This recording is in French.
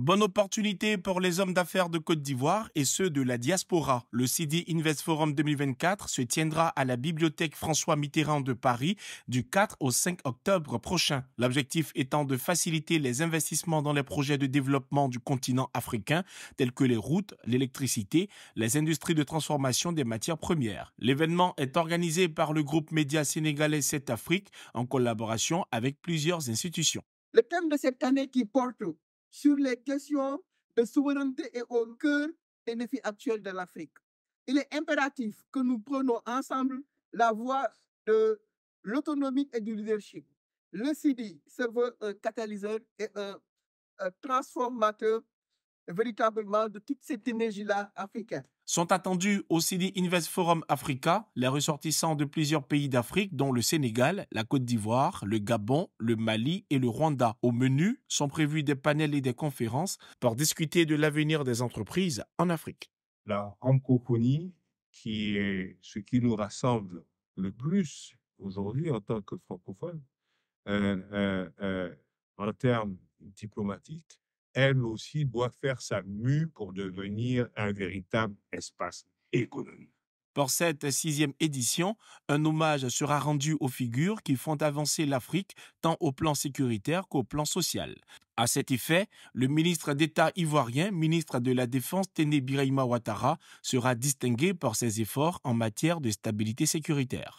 Bonne opportunité pour les hommes d'affaires de Côte d'Ivoire et ceux de la diaspora. Le CD Invest Forum 2024 se tiendra à la bibliothèque François Mitterrand de Paris du 4 au 5 octobre prochain. L'objectif étant de faciliter les investissements dans les projets de développement du continent africain tels que les routes, l'électricité, les industries de transformation des matières premières. L'événement est organisé par le groupe média sénégalais 7 Afrique en collaboration avec plusieurs institutions. Le thème de cette année qui porte sur les questions de souveraineté et au cœur des défis actuels de l'Afrique. Il est impératif que nous prenions ensemble la voie de l'autonomie et du leadership. Le CIDI se veut un catalyseur et un, un transformateur véritablement de toute cette énergie-là africaine. Sont attendus au CD Invest Forum Africa les ressortissants de plusieurs pays d'Afrique, dont le Sénégal, la Côte d'Ivoire, le Gabon, le Mali et le Rwanda. Au menu sont prévus des panels et des conférences pour discuter de l'avenir des entreprises en Afrique. La francophonie, qui est ce qui nous rassemble le plus aujourd'hui en tant que francophones, euh, euh, euh, en termes diplomatiques, elle aussi doit faire sa mue pour devenir un véritable espace économique. Pour cette sixième édition, un hommage sera rendu aux figures qui font avancer l'Afrique tant au plan sécuritaire qu'au plan social. À cet effet, le ministre d'État ivoirien, ministre de la Défense Téné Ouattara, sera distingué pour ses efforts en matière de stabilité sécuritaire.